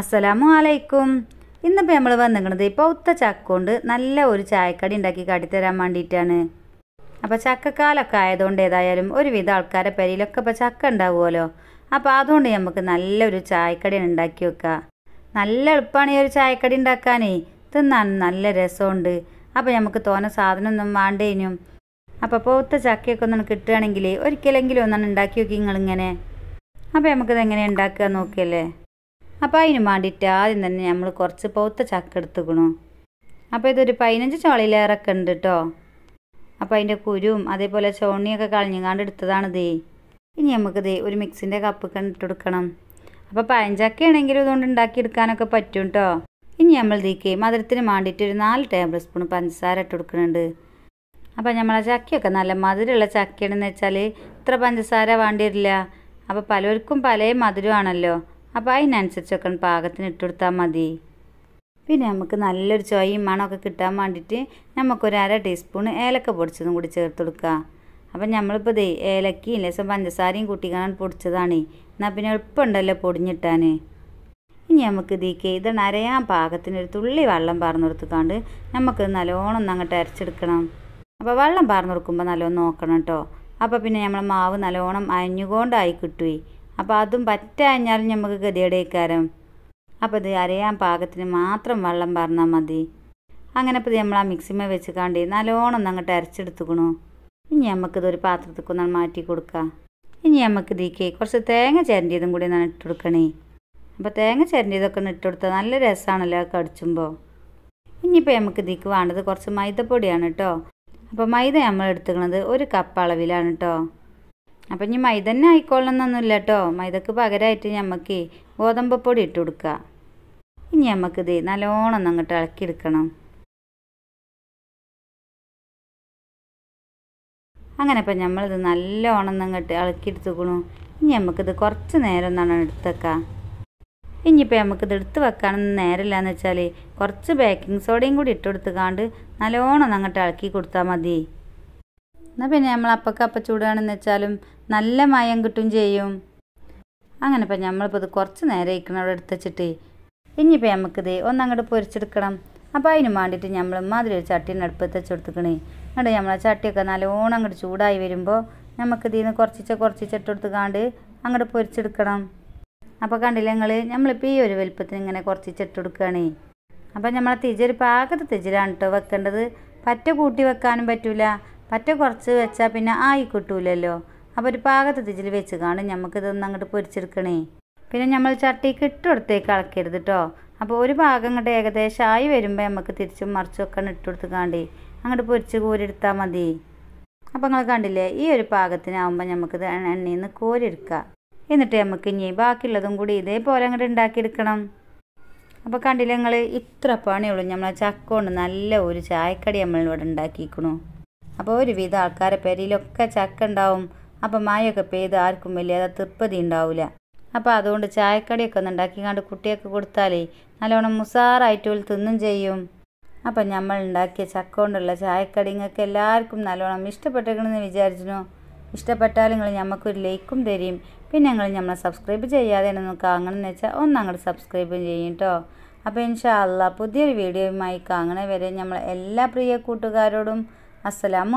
അസ്സലാമു അലൈക്കും ഇന്നിപ്പോൾ നമ്മൾ വന്നിരിക്കുന്നത് പൗത്ത ചക്ക കൊണ്ട് നല്ല ഒരു ചായക്കടി ഉണ്ടാക്കി കാട്ടിത്തരാൻ വേണ്ടിയിട്ടാണ് അപ്പോൾ ചക്കക്കാലൊക്കെ ആയതുകൊണ്ട് ഏതായാലും ഒരുവിധം ആൾക്കാരെ പെരയിലൊക്കെ ഇപ്പോൾ ചക്ക ഉണ്ടാവുമല്ലോ അപ്പോൾ അതുകൊണ്ട് നമുക്ക് നല്ലൊരു ചായക്കടി ഉണ്ടാക്കി വെക്കുക നല്ല എളുപ്പമാണ് ഈ ഒരു ചായക്കടി ഉണ്ടാക്കാനേ തിന്നാൻ നല്ല രസമുണ്ട് അപ്പോൾ നമുക്ക് തോന സാധനമൊന്നും വേണ്ടേനും അപ്പോൾ പോത്ത ചക്കയൊക്കെ ഒന്നും കിട്ടുകയാണെങ്കിൽ ഒരിക്കലെങ്കിലും ഒന്നാണ് ഉണ്ടാക്കി നോക്കി നിങ്ങളിങ്ങനെ അപ്പോൾ നമുക്കിത് എങ്ങനെ ഉണ്ടാക്കുക നോക്കിയല്ലേ അപ്പോൾ അതിന് വേണ്ടിയിട്ട് ആദ്യം തന്നെ നമ്മൾ കുറച്ച് പൗത്ത ചക്ക എടുത്തുക്കണു അപ്പോൾ ഇതൊരു പതിനഞ്ച് ചോളയിലേറൊക്കെ ഉണ്ട് കേട്ടോ അപ്പോൾ അതിൻ്റെ കുരുവും അതേപോലെ ചോണിയൊക്കെ കളഞ്ഞുകാണ്ട് എടുത്തതാണിത് ഇനി നമുക്കിത് ഒരു മിക്സിൻ്റെ കപ്പ് കണ്ടിട്ട് അപ്പോൾ അപ്പോൾ പഴഞ്ചക്കയാണെങ്കിലും ഇതുകൊണ്ട് ഉണ്ടാക്കിയെടുക്കാനൊക്കെ പറ്റും കേട്ടോ ഇനി നമ്മൾ ഇതിക്ക് മധുരത്തിന് വേണ്ടിയിട്ട് ഒരു നാല് ടേബിൾ സ്പൂൺ പഞ്ചസാര ഇട്ടെടുക്കുന്നുണ്ട് അപ്പോൾ നമ്മളെ ചക്കയൊക്കെ നല്ല മധുരമുള്ള ചക്കയാണെന്ന് വെച്ചാൽ ഇത്ര പഞ്ചസാര വേണ്ടി വരില്ല അപ്പോൾ പലർക്കും പല മധുരമാണല്ലോ അപ്പോൾ അതിനനുസരിച്ചൊക്കെ പാകത്തിന് ഇട്ടുകൊടുത്താൽ മതി പിന്നെ നമുക്ക് നല്ലൊരു ചൊയും മണമൊക്കെ കിട്ടാൻ വേണ്ടിയിട്ട് നമുക്കൊരു അര ടീസ്പൂൺ ഏലക്ക പൊടിച്ചതും കൂടി ചേർത്ത് കൊടുക്കുക അപ്പം നമ്മളിപ്പോൾ ഇത് ഏലക്കയും ലേശം പഞ്ചസാരയും കൂട്ടിക്കാണ് പൊടിച്ചതാണ് എന്നാൽ പിന്നെ എളുപ്പമുണ്ടല്ലോ പൊടിഞ്ഞിട്ടാൻ ഇനി നമുക്ക് ഇതിക്ക് ഇത് നരയാൻ പാകത്തിന് ഒരു തുള്ളി വെള്ളം പാർന്നു കൊടുത്തുക്കാണ്ട് നമുക്ക് നല്ലോണം ഒന്ന് അങ്ങോട്ട് അരച്ചെടുക്കണം അപ്പോൾ വെള്ളം പാർന്നു കൊടുക്കുമ്പോൾ നല്ലോണം നോക്കണം കേട്ടോ അപ്പോൾ പിന്നെ നമ്മൾ മാവ് നല്ലോണം അയഞ്ഞുകൊണ്ടായി കിട്ടുമേ അപ്പോൾ അതും പറ്റാഞ്ഞാലും നമുക്ക് ഗതികേടേക്കാരം അപ്പോൾ ഇത് അരയാൻ പാകത്തിന് മാത്രം വെള്ളം പറഞ്ഞാൽ മതി അങ്ങനെ ഇപ്പോൾ നമ്മൾ ആ മിക്സിമ വെച്ച് കണ്ടി നല്ലോണം അങ്ങോട്ട് അരച്ചെടുത്തുക്കണു ഇനി ഒരു പാത്രത്തിൽ ഒന്ന് മാറ്റി കൊടുക്കാം ഇനി നമുക്ക് ഇതിക്ക് കുറച്ച് തേങ്ങ ചരണ്ടിയതും കൂടി ഞാൻ ഇട്ട് കൊടുക്കണേ അപ്പോൾ തേങ്ങ ചരണ്ടിയതൊക്കെ ഒന്ന് ഇട്ട് കൊടുത്താൽ നല്ല രസമാണല്ലോ അടിച്ചുമ്പോൾ ഇനിയിപ്പോൾ നമുക്ക് ഇതിക്ക് വേണ്ടത് കുറച്ച് മൈദപ്പൊടിയാണ് കേട്ടോ അപ്പോൾ മൈദ നമ്മൾ എടുത്തുക്കണത് ഒരു കപ്പ് അളവിലാണ് കേട്ടോ അപ്പം ഇനി മൈദ തന്നെ ആയിക്കൊള്ളണമെന്നൊന്നുമില്ല കേട്ടോ മൈദക്ക് പകരമായിട്ട് നമുക്ക് ഗോതമ്പ് പൊടി ഇട്ട് കൊടുക്കുക ഇനി നമുക്കിത് നല്ലോണം ഒന്ന് അങ്ങോട്ട് ഇളക്കിയെടുക്കണം അങ്ങനെ ഇപ്പം നമ്മളിത് നല്ലോണം അങ്ങോട്ട് ഇളക്കിയെടുത്തുക്കണു ഇനി നമുക്കിത് കുറച്ച് നേരം ഒന്നാണ് എടുത്തേക്കാം ഇനിയിപ്പോൾ നമുക്കിത് എടുത്ത് വെക്കാനൊന്നും നേരമില്ലാന്ന് വെച്ചാൽ കുറച്ച് ബേക്കിംഗ് സോഡയും കൂടി ഇട്ട് കൊടുത്തുകാണ്ട് നല്ലോണം അങ്ങോട്ട് ഇളക്കി കൊടുത്താൽ മതി എന്നാൽ പിന്നെ നമ്മൾ അപ്പക്ക് അപ്പം ചൂടുകയാണെന്ന് വെച്ചാലും നല്ല മയം കിട്ടും ചെയ്യും അങ്ങനെ ഇപ്പം നമ്മളിപ്പോൾ ഇത് കുറച്ച് നേരം ഇരിക്കണം അവിടെ വെച്ചിട്ട് ഇനിയിപ്പോൾ നമുക്കിത് ഒന്നങ്ങോട്ട് പൊരിച്ചെടുക്കണം അപ്പോൾ അതിന് വേണ്ടിയിട്ട് നമ്മൾ മാതിരി ഒരു ചട്ടീൻ്റെ അടുപ്പത്ത് വെച്ചെടുത്തുക്കണേ എന്നിട്ട് നമ്മൾ ആ ചട്ടിയൊക്കെ നല്ലോണം അങ്ങോട്ട് ചൂടായി വരുമ്പോൾ നമുക്ക് ഇതിൽ നിന്ന് കുറച്ചിച്ച കുറച്ചിച്ച ഇട്ടെടുത്ത് കാണ്ട് അങ്ങോട്ട് പൊരിച്ചെടുക്കണം അപ്പോൾ കണ്ടില്ല നിങ്ങൾ നമ്മളിപ്പോൾ ഈ ഒരു വലിപ്പത്തിന് ഇങ്ങനെ കുറച്ചിച്ച ഇട്ടെടുക്കുകയാണേ അപ്പോൾ നമ്മളെ തിജര് പാകത്തെ തിജരാണ് കേട്ടോ വെക്കേണ്ടത് പറ്റ കൂട്ടി വെക്കാനും പറ്റില്ല പറ്റ കുറച്ച് വെച്ചാൽ പിന്നെ ആയി കിട്ടൂലല്ലോ അപ്പോൾ ഒരു പാകത്തെത്തിച്ചിൽ വെച്ച് കാണും ഞമ്മക്കിതൊന്നും അങ്ങോട്ട് പൊരിച്ചെടുക്കണേ പിന്നെ നമ്മൾ ചട്ടിക്ക് ഇട്ട് കൊടുത്തേക്ക് ഇളക്കരുത് കേട്ടോ അപ്പോൾ ഒരു ഭാഗം അങ്ങോട്ട് ഏകദേശം ആയി വരുമ്പോൾ നമുക്ക് തിരിച്ചും മറിച്ചൊക്കെ ഇട്ട് കൊടുത്ത് കാണ്ടി അങ്ങോട്ട് പൊരിച്ച് കോരിയെടുത്താൽ മതി അപ്പോൾ നിങ്ങൾ കണ്ടില്ലേ ഈ ഒരു പാകത്തിനാവുമ്പോൾ നമുക്കിത് എണ്ണയിൽ നിന്ന് കോരിയെടുക്കുക എന്നിട്ട് നമുക്ക് ഇനി ബാക്കിയുള്ളതും കൂടി ഇതേപോലെ അങ്ങോട്ട് ഉണ്ടാക്കിയെടുക്കണം അപ്പോൾ കണ്ടില്ലേ നിങ്ങൾ ഇത്ര പണിയുള്ളൂ നമ്മളെ ചക്ക കൊണ്ട് നല്ല ഒരു ചായക്കടി നമ്മളിവിടെ ഉണ്ടാക്കിയിരിക്കണു അപ്പോൾ ഒരുവിധം ആൾക്കാരെ പെരയിലൊക്കെ ചക്ക ഉണ്ടാവും അപ്പം മായൊക്കെ പെയ്ത് ആർക്കും വലിയ തൃപ്തി ഉണ്ടാവില്ല അപ്പോൾ അതുകൊണ്ട് ചായക്കടിയൊക്കെ ഒന്ന് ഉണ്ടാക്കി കണ്ട് കുട്ടിയൊക്കെ കൊടുത്താലേ നല്ലോണം മുസാറായിട്ട് ഒരു തിന്നും ചെയ്യും അപ്പം നമ്മൾ ഉണ്ടാക്കിയ ചക്ക കൊണ്ടുള്ള ചായക്കടി നിങ്ങൾക്ക് എല്ലാവർക്കും നല്ലോണം ഇഷ്ടപ്പെട്ടിരിക്കണമെന്ന് വിചാരിച്ചിരുന്നു ഇഷ്ടപ്പെട്ടാൽ നിങ്ങൾ ഞമ്മക്കൊരു ലൈക്കും തരും പിന്നെ നിങ്ങൾ നമ്മളെ സബ്സ്ക്രൈബ് ചെയ്യാതെ നമുക്ക് അങ്ങനെന്ന് വെച്ചാൽ ഒന്ന് അങ്ങോട്ട് സബ്സ്ക്രൈബും ചെയ്യും കേട്ടോ അപ്പോൾ ഇൻഷാ അല്ലാ പുതിയൊരു വീഡിയോയുമായി കാണുന്നത് വരെ നമ്മളെ എല്ലാ പ്രിയ കൂട്ടുകാരോടും السلام